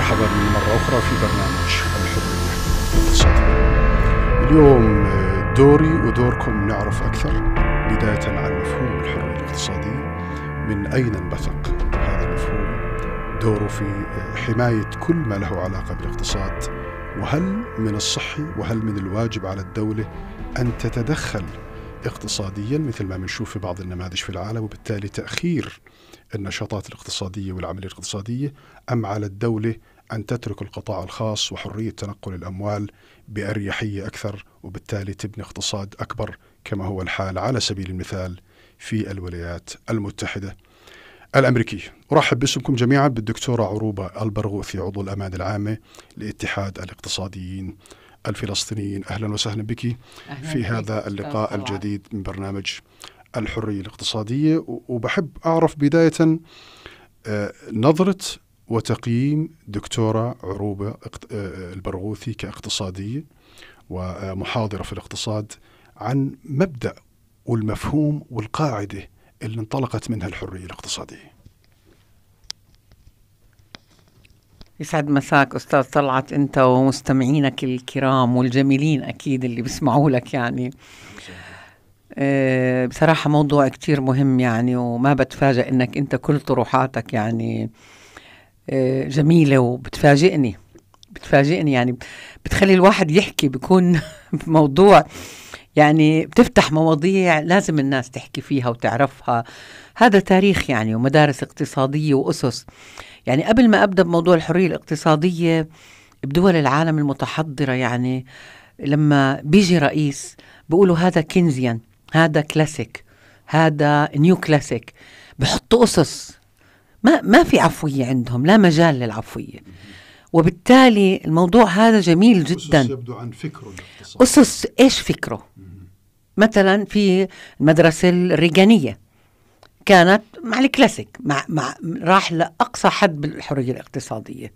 مرحبا مرة أخرى في برنامج الحرية الاقتصادية اليوم آه، دوري ودوركم نعرف أكثر بداية عن مفهوم الحرية الاقتصادية من أين انبثق هذا المفهوم دوره في آه، حماية كل ما له علاقة بالاقتصاد وهل من الصحي وهل من الواجب على الدولة أن تتدخل اقتصاديا مثل ما بنشوف في بعض النماذج في العالم وبالتالي تأخير النشاطات الاقتصادية والعملية الاقتصادية أم على الدولة أن تترك القطاع الخاص وحرية تنقل الأموال بأريحية أكثر وبالتالي تبني اقتصاد أكبر كما هو الحال على سبيل المثال في الولايات المتحدة الأمريكية أرحب باسمكم جميعا بالدكتورة عروبة البرغوثي عضو الامانه العامة لاتحاد الاقتصاديين الفلسطينيين أهلا وسهلا بك أهلاً في هذا اللقاء طبعا. الجديد من برنامج الحرية الاقتصادية وبحب أعرف بداية آه، نظرة وتقييم دكتورة عروبة آه، البرغوثي كاقتصادية ومحاضرة في الاقتصاد عن مبدأ والمفهوم والقاعدة اللي انطلقت منها الحرية الاقتصادية يسعد مساك استاذ طلعت انت ومستمعينك الكرام والجميلين اكيد اللي بيسمعوا لك يعني آه، بصراحه موضوع كتير مهم يعني وما بتفاجئ انك انت كل طروحاتك يعني آه، جميله وبتفاجئني بتفاجئني يعني بتخلي الواحد يحكي بكون موضوع يعني بتفتح مواضيع لازم الناس تحكي فيها وتعرفها هذا تاريخ يعني ومدارس اقتصادية وأسس يعني قبل ما أبدأ بموضوع الحرية الاقتصادية بدول العالم المتحضرة يعني لما بيجي رئيس بيقولوا هذا كينزيان هذا كلاسيك هذا نيو كلاسيك بحطوا أسس ما ما في عفوية عندهم لا مجال للعفوية وبالتالي الموضوع هذا جميل جدا أسس يبدو عن فكره الاقتصادي أسس إيش فكره مثلا في المدرسة الريغانية كانت مع الكلاسيك مع, مع راح لأقصى حد بالحرية الاقتصادية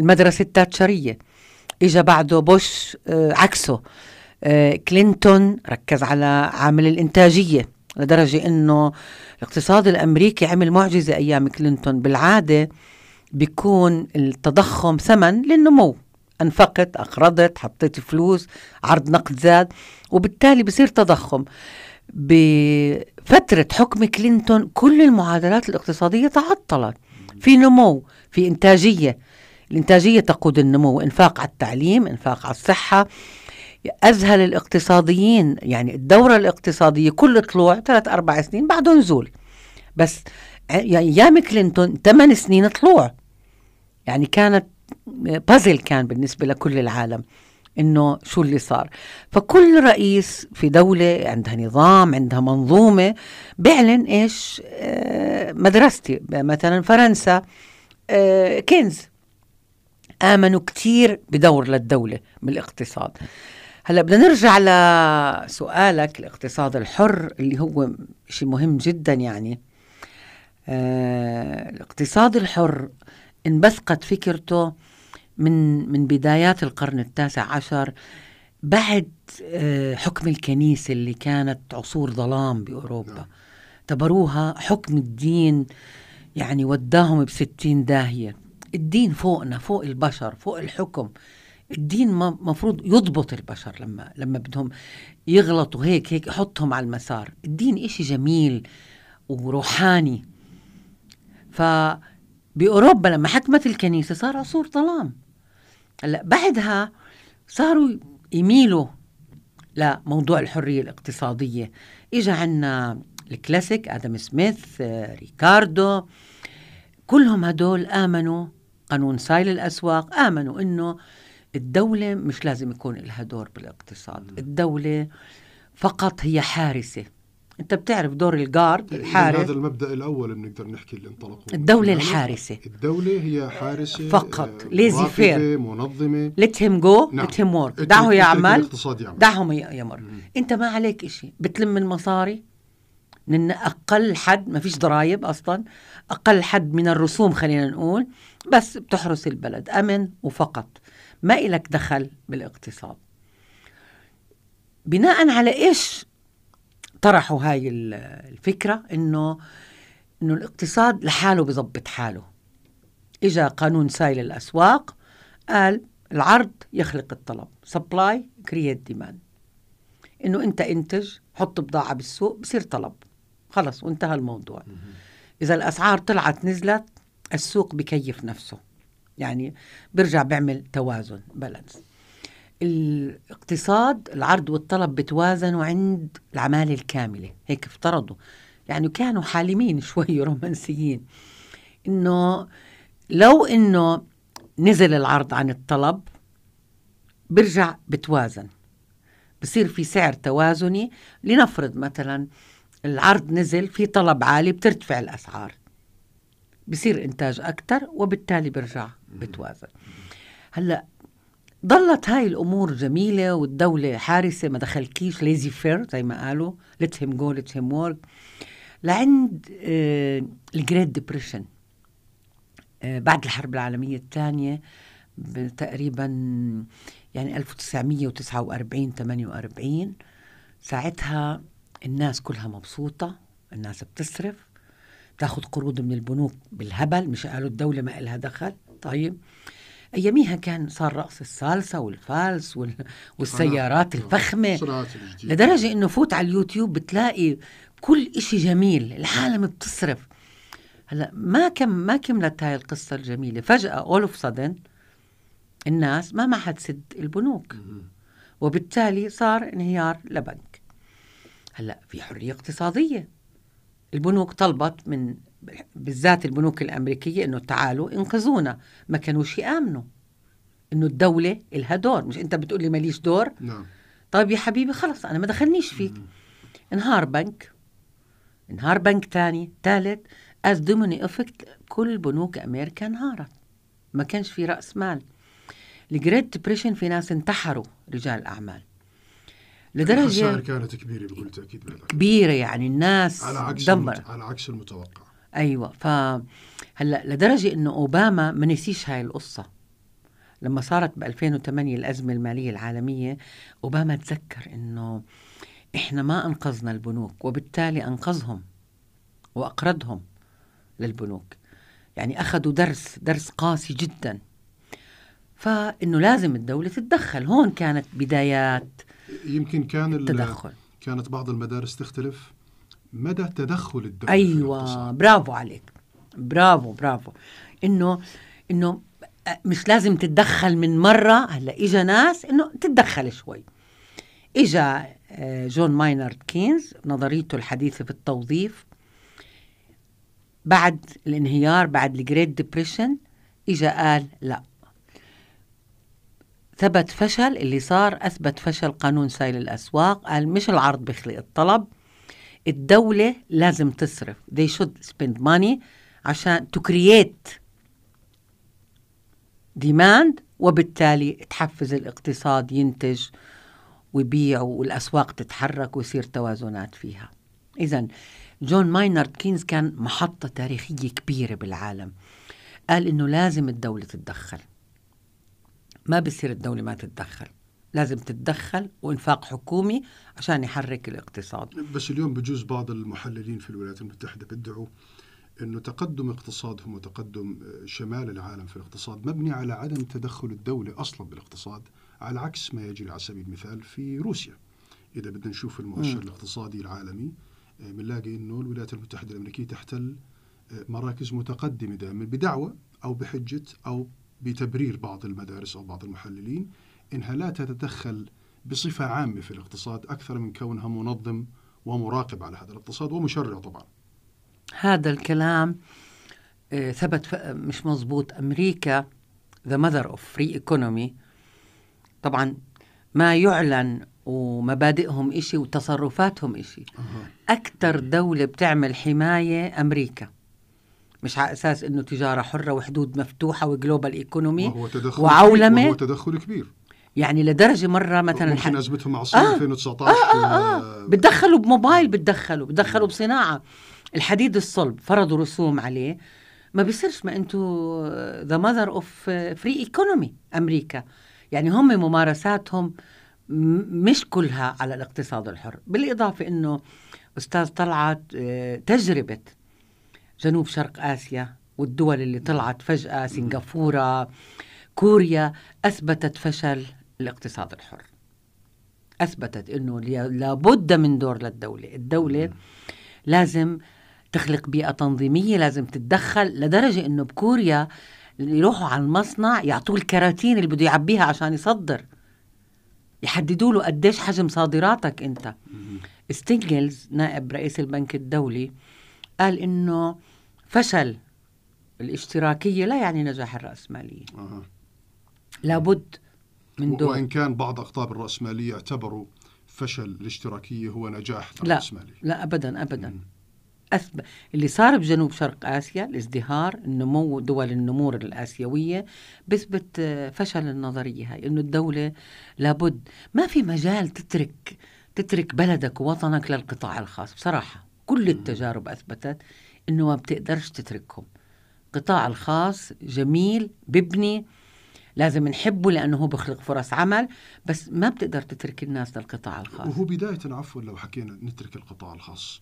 المدرسة التاتشرية اجى بعده بوش آه عكسه آه كلينتون ركز على عامل الإنتاجية لدرجة أنه الاقتصاد الأمريكي عمل معجزة أيام كلينتون بالعادة بيكون التضخم ثمن للنمو أنفقت أقرضت حطيت فلوس عرض نقد زاد وبالتالي بصير تضخم بفترة حكم كلينتون كل المعادلات الاقتصادية تعطلت في نمو في إنتاجية الإنتاجية تقود النمو إنفاق على التعليم إنفاق على الصحة أذهل الاقتصاديين يعني الدورة الاقتصادية كل طلوع ثلاث أربع سنين بعده نزول بس يعني أيام كلينتون ثمان سنين طلوع يعني كانت بازل كان بالنسبة لكل العالم انه شو اللي صار فكل رئيس في دولة عندها نظام عندها منظومة بيعلن ايش آه، مدرستي مثلا فرنسا آه، كينز آمنوا كتير بدور للدولة بالاقتصاد هلا بدنا نرجع لسؤالك الاقتصاد الحر اللي هو شيء مهم جدا يعني آه الاقتصاد الحر انبثقت فكرته من من بدايات القرن التاسع عشر بعد آه، حكم الكنيسة اللي كانت عصور ظلام بأوروبا نعم. اعتبروها حكم الدين يعني وداهم بستين داهية الدين فوقنا فوق البشر فوق الحكم الدين مفروض يضبط البشر لما لما بدهم يغلطوا هيك هيك يحطهم على المسار الدين إشي جميل وروحاني ف بأوروبا لما حكمت الكنيسة صار عصور ظلام هلا بعدها صاروا يميلوا لموضوع الحرية الاقتصادية إجا عنا الكلاسيك آدم سميث آه، ريكاردو كلهم هدول آمنوا قانون سايل الأسواق آمنوا إنه الدولة مش لازم يكون لها دور بالاقتصاد نعم. الدولة فقط هي حارسة انت بتعرف دور الجارد إيه، إيه، الحارس هذا المبدا الاول اللي بنقدر نحكي اللي انطلقوا الدوله الحارسه الدوله هي حارسه فقط ليزي آه، فير منظمه ليت هيم جو ليت هيم ورك دعه يعمل دعهم يمر مم. انت ما عليك شيء بتلم المصاري لان اقل حد ما فيش ضرائب اصلا اقل حد من الرسوم خلينا نقول بس بتحرس البلد امن وفقط ما إلك دخل بالاقتصاد بناء على ايش طرحوا هاي الفكرة إنه إنه الاقتصاد لحاله بضبط حاله إجا قانون سايل الأسواق قال العرض يخلق الطلب سبلاي كرييت demand إنه أنت انتج حط بضاعة بالسوق بصير طلب خلص وانتهى الموضوع إذا الأسعار طلعت نزلت السوق بكيف نفسه يعني برجع بيعمل توازن بالانس الاقتصاد العرض والطلب بتوازنوا عند العمالة الكاملة هيك افترضوا يعني كانوا حالمين شوي رومانسيين انه لو انه نزل العرض عن الطلب برجع بتوازن بصير في سعر توازني لنفرض مثلا العرض نزل في طلب عالي بترتفع الاسعار بصير انتاج اكثر وبالتالي برجع بتوازن هلا ضلت هاي الامور جميله والدوله حارسه ما دخلكيش ليزي فير زي ما قالوا ليت هيم جو ليت هيم ورك لعند آه الجريت ديبريشن آه بعد الحرب العالميه الثانيه تقريبا يعني 1949 48 ساعتها الناس كلها مبسوطه الناس بتصرف بتاخذ قروض من البنوك بالهبل مش قالوا الدوله ما لها دخل طيب آه أياميها كان صار رقص السالسة والفالس وال... والسيارات الفخمة لدرجة أنه فوت على اليوتيوب بتلاقي كل إشي جميل العالم بتصرف هلا ما كم ما كملت هاي القصة الجميلة فجأة أول اوف الناس ما ما حتسد البنوك وبالتالي صار انهيار لبنك هلا في حرية اقتصادية البنوك طلبت من بالذات البنوك الامريكيه انه تعالوا انقذونا ما كانوش يامنوا انه الدوله لها دور مش انت بتقول لي ماليش دور نعم طيب يا حبيبي خلص انا ما دخلنيش فيك انهار بنك انهار بنك تاني ثالث از دوميني افكت كل بنوك امريكا انهارت ما كانش في راس مال الجريت ديبريشن في ناس انتحروا رجال الأعمال لدرجه كانت كبيره بكل تاكيد كبيره يعني الناس على عكس دمر. على عكس المتوقع ايوه ف هلا لدرجه انه اوباما ما نسيش هاي القصه لما صارت ب 2008 الازمه الماليه العالميه اوباما تذكر انه احنا ما انقذنا البنوك وبالتالي انقذهم واقردهم للبنوك يعني اخذوا درس درس قاسي جدا فانه لازم الدوله تتدخل هون كانت بدايات يمكن كان التدخل كانت بعض المدارس تختلف مدى تدخل الدولة أيوة برافو عليك برافو برافو إنه إنه آه، مش لازم تتدخل من مرة هلا إجا ناس إنه تتدخل شوي إجا آه، جون ماينارد كينز نظريته الحديثة في التوظيف بعد الانهيار بعد الجريت ديبريشن إجا قال لا ثبت فشل اللي صار أثبت فشل قانون سايل الأسواق قال مش العرض بيخلق الطلب الدولة لازم تصرف they should spend money عشان to create demand وبالتالي تحفز الاقتصاد ينتج ويبيع والأسواق تتحرك ويصير توازنات فيها إذا جون ماينارد كينز كان محطة تاريخية كبيرة بالعالم قال إنه لازم الدولة تتدخل ما بصير الدولة ما تتدخل لازم تتدخل وانفاق حكومي عشان يحرك الاقتصاد بس اليوم بجوز بعض المحللين في الولايات المتحدة بيدعوا انه تقدم اقتصادهم وتقدم آه، شمال العالم في الاقتصاد مبني على عدم تدخل الدولة اصلا بالاقتصاد على عكس ما يجري على سبيل المثال في روسيا اذا بدنا نشوف المؤشر م. الاقتصادي العالمي آه، بنلاقي انه الولايات المتحدة الامريكية تحتل آه، مراكز متقدمة دائما بدعوة او بحجة او بتبرير بعض المدارس او بعض المحللين إنها لا تتدخل بصفة عامة في الاقتصاد أكثر من كونها منظم ومراقب على هذا الاقتصاد ومشرع طبعا هذا الكلام آه، ثبت مش مضبوط أمريكا ذا ماذر اوف فري ايكونومي طبعا ما يعلن ومبادئهم إشي وتصرفاتهم إشي أكثر دولة بتعمل حماية أمريكا مش على اساس انه تجاره حره وحدود مفتوحه وجلوبال ايكونومي وهو تدخل وعولمه وهو تدخل كبير يعني لدرجه مره مثلا ممكن ازمتها مع الصين آه 2019 آه،, آه آه آه آه بتدخلوا بموبايل بتدخلوا بتدخلوا بصناعه الحديد الصلب فرضوا رسوم عليه ما بيصيرش ما انتو ذا ماذر اوف فري ايكونومي امريكا يعني هم ممارساتهم مش كلها على الاقتصاد الحر بالاضافه انه استاذ طلعت آه، تجربه جنوب شرق اسيا والدول اللي طلعت فجاه سنغافوره كوريا اثبتت فشل الاقتصاد الحر أثبتت أنه لابد من دور للدولة الدولة لازم تخلق بيئة تنظيمية لازم تتدخل لدرجة أنه بكوريا يروحوا على المصنع يعطوه الكراتين اللي بده يعبيها عشان يصدر يحددوا له قديش حجم صادراتك انت ستينجلز نائب رئيس البنك الدولي قال انه فشل الاشتراكيه لا يعني نجاح الراسماليه لابد من دون وإن كان بعض أقطاب الرأسمالية اعتبروا فشل الاشتراكية هو نجاح الرأسمالية لا لا أبدا أبدا م. أثبت اللي صار بجنوب شرق آسيا الازدهار النمو دول النمور الآسيوية بثبت آه، فشل النظرية هاي إنه الدولة لابد ما في مجال تترك تترك بلدك ووطنك للقطاع الخاص بصراحة كل التجارب أثبتت إنه ما بتقدرش تتركهم قطاع الخاص جميل ببني لازم نحبه لانه هو بخلق فرص عمل بس ما بتقدر تترك الناس للقطاع الخاص وهو بدايه عفوا لو حكينا نترك القطاع الخاص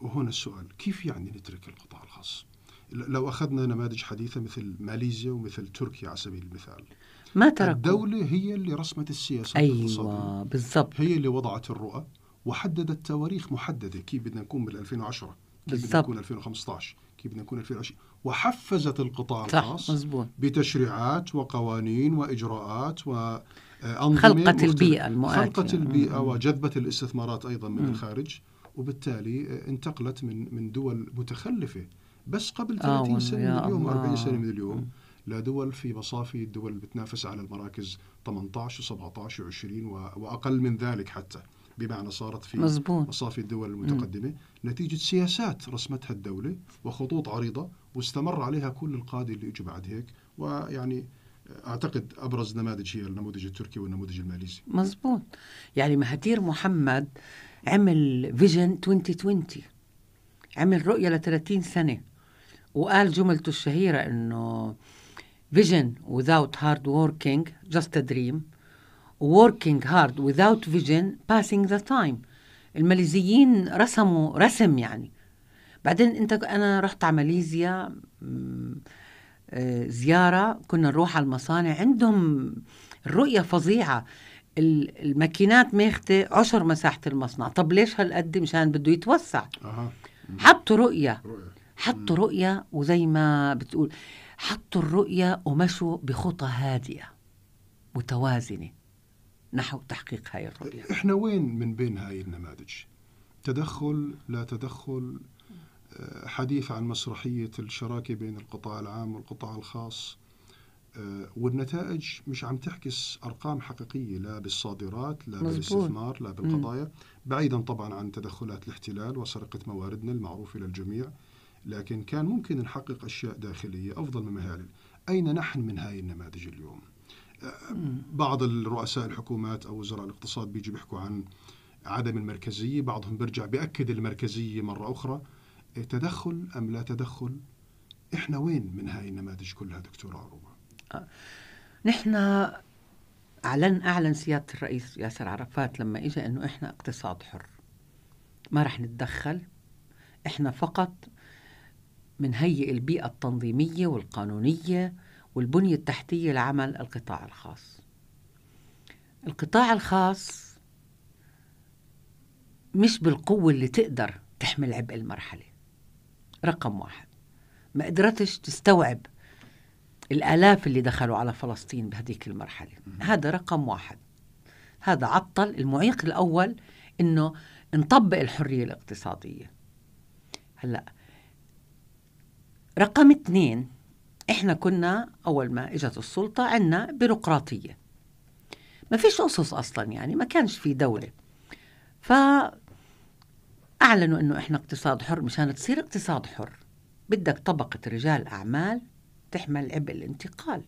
وهنا السؤال كيف يعني نترك القطاع الخاص لو اخذنا نماذج حديثه مثل ماليزيا ومثل تركيا على سبيل المثال ما تركوا الدولة هي اللي رسمت السياسة أيوة بالضبط هي اللي وضعت الرؤى وحددت تواريخ محددة كيف بدنا نكون بال 2010 كيف بدنا نكون 2015 نحكي بدنا نكون 2020 وحفزت القطاع الخاص مزبوط. بتشريعات وقوانين واجراءات و آه، خلقت البيئة المؤاتية خلقت البيئة وجذبت الاستثمارات أيضا من م. الخارج وبالتالي آه، انتقلت من من دول متخلفة بس قبل 30 آه، سنة من اليوم 40 سنة من اليوم لدول في مصافي الدول اللي بتنافس على المراكز 18 و17 و20 واقل من ذلك حتى بمعنى صارت في مزبوط. مصافي الدول المتقدمة م. نتيجة سياسات رسمتها الدولة وخطوط عريضة واستمر عليها كل القادة اللي اجوا بعد هيك ويعني اعتقد ابرز نماذج هي النموذج التركي والنموذج الماليزي مزبوط يعني مهاتير محمد عمل فيجن 2020 عمل رؤية ل 30 سنة وقال جملته الشهيرة انه فيجن without hard working just a dream working hard without vision passing the time الماليزيين رسموا رسم يعني بعدين انت انا رحت على ماليزيا آه، زياره كنا نروح على المصانع عندهم الرؤيه فظيعه الماكينات ماخته عشر مساحه المصنع طب ليش هالقد مشان بده يتوسع أه. حطوا رؤيه حطوا رؤيه وزي ما بتقول حطوا الرؤيه ومشوا بخطى هادئه متوازنه نحو تحقيق هاي الرؤية إحنا وين من بين هاي النماذج تدخل لا تدخل آه، حديث عن مسرحية الشراكة بين القطاع العام والقطاع الخاص آه، والنتائج مش عم تعكس أرقام حقيقية لا بالصادرات لا مزبوط. بالاستثمار لا بالقضايا م. بعيدا طبعا عن تدخلات الاحتلال وسرقة مواردنا المعروفة للجميع لكن كان ممكن نحقق أشياء داخلية أفضل مما هذه أين نحن من هاي النماذج اليوم؟ بعض الرؤساء الحكومات او وزراء الاقتصاد بيجي بيحكوا عن عدم المركزيه، بعضهم بيرجع بياكد المركزيه مره اخرى. إيه، تدخل ام لا تدخل؟ احنا وين من هاي النماذج كلها دكتوره عروبه؟ آه. نحن اعلن اعلن سياده الرئيس ياسر عرفات لما اجى انه احنا اقتصاد حر. ما رح نتدخل احنا فقط بنهيئ البيئه التنظيميه والقانونيه والبنية التحتية لعمل القطاع الخاص القطاع الخاص مش بالقوة اللي تقدر تحمل عبء المرحلة رقم واحد ما قدرتش تستوعب الآلاف اللي دخلوا على فلسطين بهذيك المرحلة هذا رقم واحد هذا عطل المعيق الأول إنه نطبق الحرية الاقتصادية هلأ رقم اثنين احنا كنا اول ما اجت السلطه عندنا بيروقراطيه ما فيش اسس اصلا يعني ما كانش في دوله ف اعلنوا انه احنا اقتصاد حر مشان تصير اقتصاد حر بدك طبقه رجال اعمال تحمل عبء الانتقال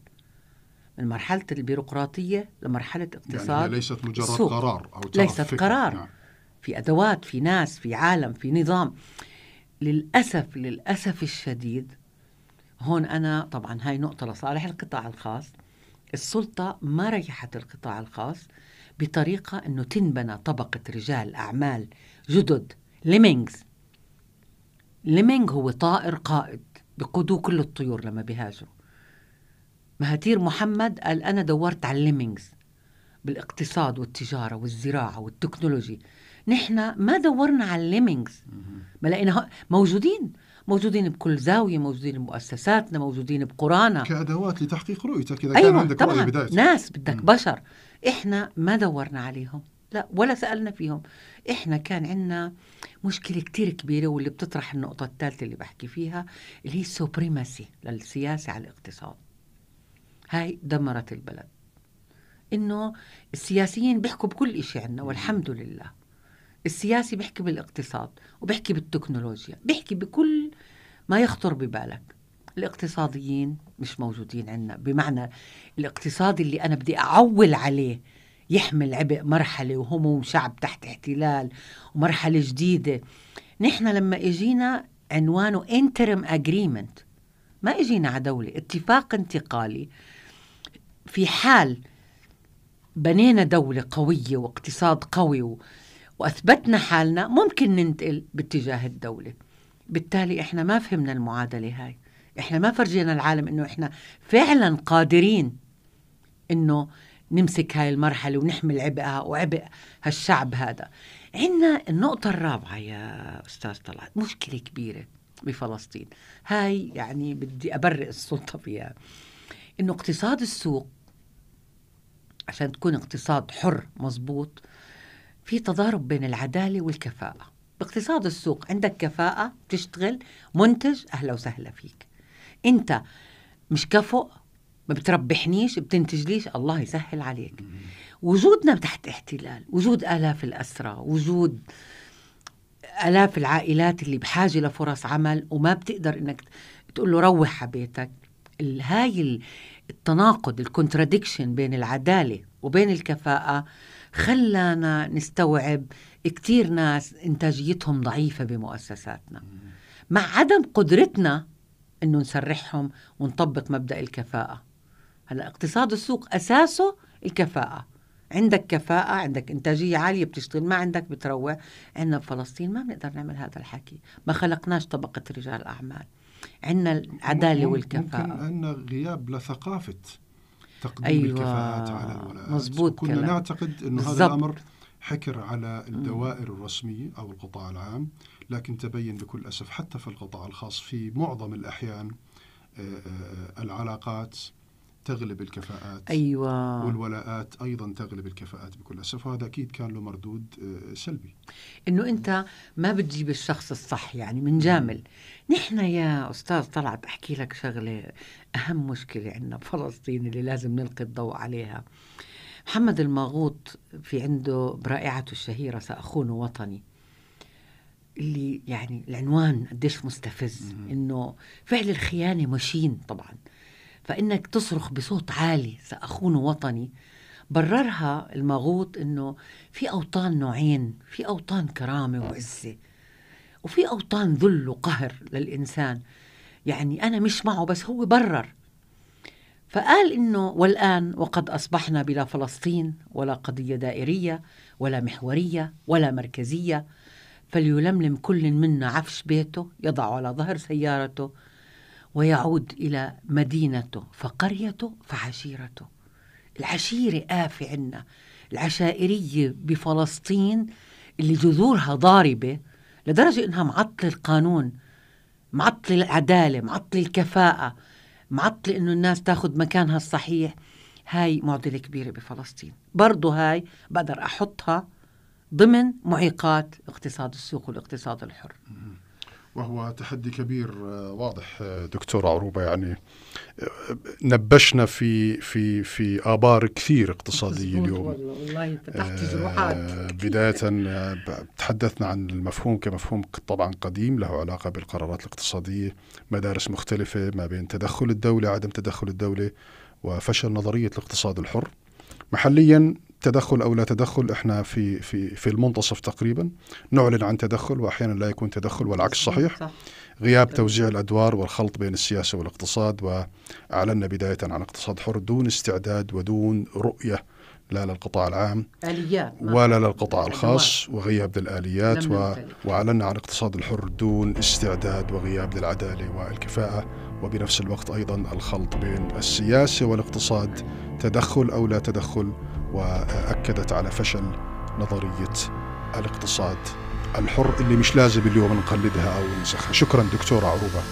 من مرحلة البيروقراطية لمرحلة يعني اقتصاد يعني ليست مجرد السوق. قرار أو ليست فكرة. قرار نعم. في أدوات في ناس في عالم في نظام للأسف للأسف الشديد هون أنا طبعا هاي نقطة لصالح القطاع الخاص السلطة ما ريحت القطاع الخاص بطريقة أنه تنبنى طبقة رجال أعمال جدد ليمينغز ليمينغ هو طائر قائد بقودوه كل الطيور لما بيهاجروا مهاتير محمد قال أنا دورت على الليمينجز بالاقتصاد والتجارة والزراعة والتكنولوجي نحن ما دورنا على الليمينجز ما لقينا موجودين موجودين بكل زاويه موجودين بمؤسساتنا موجودين بقرانا كادوات لتحقيق رؤيتك اذا أيوة كان عندك طبعا رؤيه بداية ناس بدك م. بشر احنا ما دورنا عليهم لا ولا سالنا فيهم احنا كان عندنا مشكله كتير كبيره واللي بتطرح النقطه الثالثه اللي بحكي فيها اللي هي السوبريماسي للسياسه على الاقتصاد هاي دمرت البلد انه السياسيين بيحكوا بكل شيء عندنا والحمد لله السياسي بيحكي بالاقتصاد وبيحكي بالتكنولوجيا بيحكي بكل ما يخطر ببالك الاقتصاديين مش موجودين عندنا بمعنى الاقتصاد اللي أنا بدي أعول عليه يحمل عبء مرحلة وهموم شعب تحت احتلال ومرحلة جديدة نحن لما اجينا عنوانه انترم اجريمنت ما اجينا على دولة اتفاق انتقالي في حال بنينا دولة قوية واقتصاد قوي وأثبتنا حالنا ممكن ننتقل باتجاه الدولة بالتالي إحنا ما فهمنا المعادلة هاي إحنا ما فرجينا العالم إنه إحنا فعلا قادرين إنه نمسك هاي المرحلة ونحمل عبئها وعبء هالشعب هذا عندنا النقطة الرابعة يا أستاذ طلعت مشكلة كبيرة بفلسطين هاي يعني بدي أبرئ السلطة فيها إنه اقتصاد السوق عشان تكون اقتصاد حر مزبوط في تضارب بين العدالة والكفاءة باقتصاد السوق عندك كفاءة بتشتغل منتج أهلا وسهلا فيك أنت مش كفؤ ما بتربحنيش بتنتجليش الله يسهل عليك وجودنا تحت احتلال وجود آلاف الأسرى وجود آلاف العائلات اللي بحاجة لفرص عمل وما بتقدر إنك تقول له روح على بيتك هاي التناقض الكونتراديكشن بين العدالة وبين الكفاءة خلانا نستوعب كتير ناس إنتاجيتهم ضعيفة بمؤسساتنا مع عدم قدرتنا أنه نسرحهم ونطبق مبدأ الكفاءة هلا اقتصاد السوق أساسه الكفاءة عندك كفاءة عندك إنتاجية عالية بتشتغل ما عندك بتروح عندنا بفلسطين ما بنقدر نعمل هذا الحكي ما خلقناش طبقة رجال أعمال عندنا العدالة والكفاءة عندنا غياب لثقافة تقديم أيوة الكفاءات على مزبوط كنا كلام. نعتقد أن هذا الأمر حكر على الدوائر الرسمية أو القطاع العام لكن تبين بكل أسف حتى في القطاع الخاص في معظم الأحيان آه، آه، آه، العلاقات تغلب الكفاءات أيوة. والولاءات أيضا تغلب الكفاءات بكل أسف وهذا أكيد كان له مردود آه، سلبي إنه أنت ما بتجيب الشخص الصح يعني من جامل نحن يا أستاذ طلعت أحكي لك شغلة أهم مشكلة عندنا بفلسطين اللي لازم نلقي الضوء عليها محمد الماغوط في عنده برائعته الشهيرة سأخون وطني اللي يعني العنوان قديش مستفز انه فعل الخيانه مشين طبعا فإنك تصرخ بصوت عالي سأخون وطني بررها المغوط إنه في أوطان نوعين في أوطان كرامة وعزة وفي أوطان ذل وقهر للإنسان يعني أنا مش معه بس هو برر فقال إنه والآن وقد أصبحنا بلا فلسطين ولا قضية دائرية ولا محورية ولا مركزية فليلملم كل منا عفش بيته يضع على ظهر سيارته ويعود إلى مدينته فقريته فعشيرته العشيرة قافة عنا العشائرية بفلسطين اللي جذورها ضاربة لدرجة إنها معطلة القانون معطلة العدالة معطلة الكفاءة معطلة إنه الناس تاخذ مكانها الصحيح هاي معضلة كبيرة بفلسطين برضو هاي بقدر أحطها ضمن معيقات اقتصاد السوق والاقتصاد الحر وهو تحدي كبير آه، واضح آه، دكتور عروبه يعني آه، نبشنا في في في ابار كثير اقتصاديه اليوم والله فتحت جروحات بدايه تحدثنا عن المفهوم كمفهوم طبعا قديم له علاقه بالقرارات الاقتصاديه مدارس مختلفه ما بين تدخل الدوله عدم تدخل الدوله وفشل نظريه الاقتصاد الحر محليا تدخل او لا تدخل احنا في في في المنتصف تقريبا نعلن عن تدخل واحيانا لا يكون تدخل والعكس صحيح صح. غياب توزيع الادوار والخلط بين السياسه والاقتصاد واعلنا بدايه عن اقتصاد حر دون استعداد ودون رؤيه لا للقطاع العام آليات ولا للقطاع الخاص وغياب للآليات و... وأعلنا عن الاقتصاد الحر دون استعداد وغياب للعدالة والكفاءة وبنفس الوقت أيضا الخلط بين السياسة والاقتصاد تدخل أو لا تدخل واكدت على فشل نظريه الاقتصاد الحر اللي مش لازم اليوم نقلدها او ننسخها شكرا دكتوره عروبه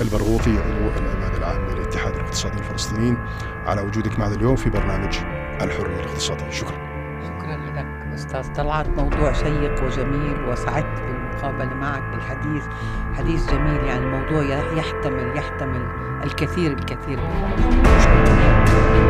البرغوثي عضو الامان العام للاتحاد الاقتصادي الفلسطيني على وجودك معنا اليوم في برنامج الحريه الاقتصاديه شكرا شكرا لك استاذ طلعت موضوع شيق وجميل وسعدت بالمقابله معك بالحديث حديث جميل يعني موضوع يحتمل يحتمل الكثير الكثير